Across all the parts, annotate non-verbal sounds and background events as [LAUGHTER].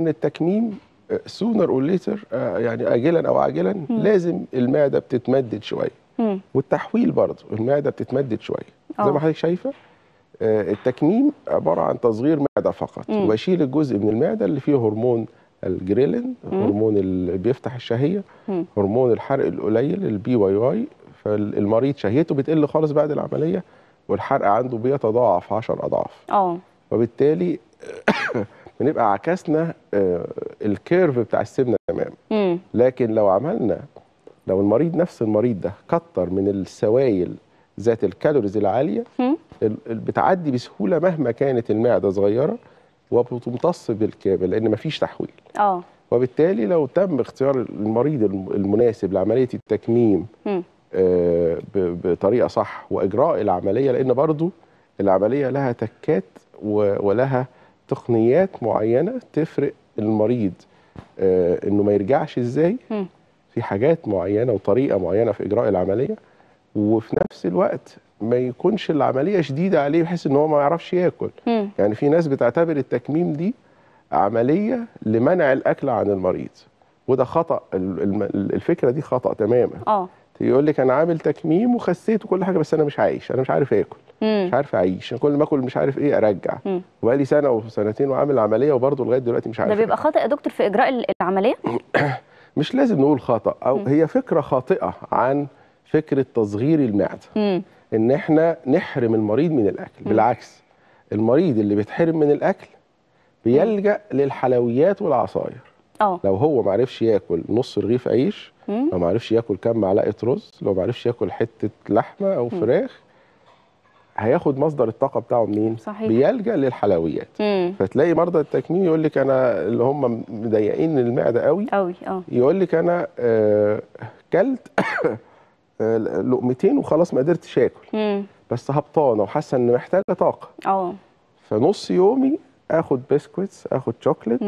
ان التكميم سونر اور ليتر يعني اجلا او عاجلا لازم المعده بتتمدد شويه والتحويل برضه المعده بتتمدد شويه زي ما آه. حضرتك شايفه آه، التكميم عباره عن تصغير معده فقط وبشيل واشيل الجزء من المعده اللي فيه هرمون الجريلين هرمون اللي بيفتح الشهيه هرمون الحرق القليل البي واي واي فالمريض شهيته بتقل خالص بعد العمليه والحرق عنده بيتضاعف 10 اضعاف اه وبالتالي بنبقى عكسنا آه، الكيرف بتاع السمنه تمام لكن لو عملنا لو المريض نفس المريض ده كتر من السوائل ذات الكالوريز العاليه بتعدي بسهوله مهما كانت المعده صغيره وبتمتص بالكامل لان مفيش تحويل اه وبالتالي لو تم اختيار المريض المناسب لعمليه التكميم آه بطريقه صح واجراء العمليه لان برضو العمليه لها تكات ولها تقنيات معينه تفرق المريض آه، انه ما يرجعش ازاي في حاجات معينه وطريقه معينه في اجراء العمليه وفي نفس الوقت ما يكونش العمليه شديده عليه بحيث ان هو ما يعرفش ياكل يعني في ناس بتعتبر التكميم دي عمليه لمنع الاكل عن المريض وده خطا الفكره دي خطا تماما اه يقول لك انا عامل تكميم وخسيت وكل حاجه بس انا مش عايش انا مش عارف اكل مش عارف اعيش كل ما اكل مش عارف ايه ارجع وبقالي سنه وسنتين وعامل عمليه وبرضه لغايه دلوقتي مش عارف ده بيبقى خاطئ يا دكتور في اجراء العمليه [COUGHS] مش لازم نقول خطا او مم. هي فكره خاطئه عن فكره تصغير المعده مم. ان احنا نحرم المريض من الاكل مم. بالعكس المريض اللي بيتحرم من الاكل بيلجا للحلويات والعصاير أوه. لو هو ما عرفش ياكل نص رغيف عيش مم. لو ما عرفش ياكل كام معلقه رز لو ما عرفش ياكل حته لحمه او مم. فراخ هياخد مصدر الطاقه بتاعه منين صحيح. بيلجا للحلويات مم. فتلاقي مرضى التكميم يقول لك انا اللي هم مضيقين المعده قوي قوي اه يقول لك انا آه كلت [COUGHS] آه، لقمتين وخلاص ما قدرتش اكل بس هبطانه وحاسه ان محتاجه طاقه اه فنص يومي اخد بسكويتس اخد شوكليت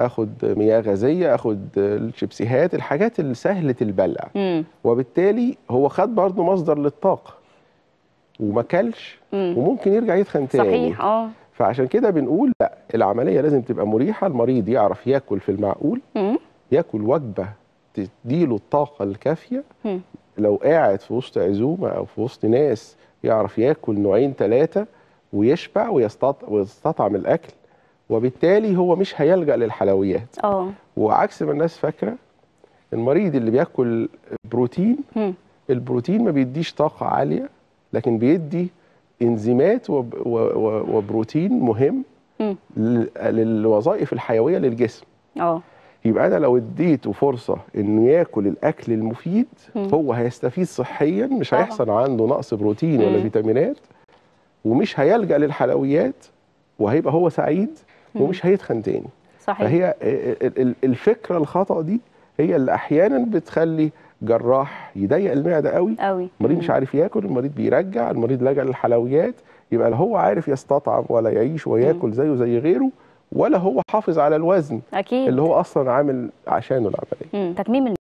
اخد مياه غازيه اخد آه، الشيبسيهات الحاجات اللي سهله البلع مم. وبالتالي هو خد برضه مصدر للطاقه وما كلش وممكن يرجع يتخن تاني صحيح اه فعشان كده بنقول لا العمليه لازم تبقى مريحه المريض يعرف ياكل في المعقول مم. ياكل وجبه تديله الطاقه الكافيه مم. لو قاعد في وسط عزومه او في وسط ناس يعرف ياكل نوعين ثلاثه ويشبع ويستطعم ويستطعم الاكل وبالتالي هو مش هيلجا للحلويات اه وعكس ما الناس فاكره المريض اللي بياكل بروتين مم. البروتين ما بيديش طاقه عاليه لكن بيدي انزيمات وبروتين مهم للوظائف الحيويه للجسم اه يبقى انا لو اديته فرصه انه ياكل الاكل المفيد مم. هو هيستفيد صحيا مش هيحصل عنده نقص بروتين مم. ولا فيتامينات ومش هيلجا للحلويات وهيبقى هو سعيد مم. ومش هيتخن تاني صحيح فهي الفكره الخطا دي هي اللي احيانا بتخلي جراح يضيق المعده قوي قوي المريض مش عارف ياكل المريض بيرجع المريض لجأ للحلويات يبقى لا هو عارف يستطعم ولا يعيش وياكل زيه زي غيره ولا هو حافظ على الوزن أكيد. اللي هو اصلا عامل عشانه العمليه تكميم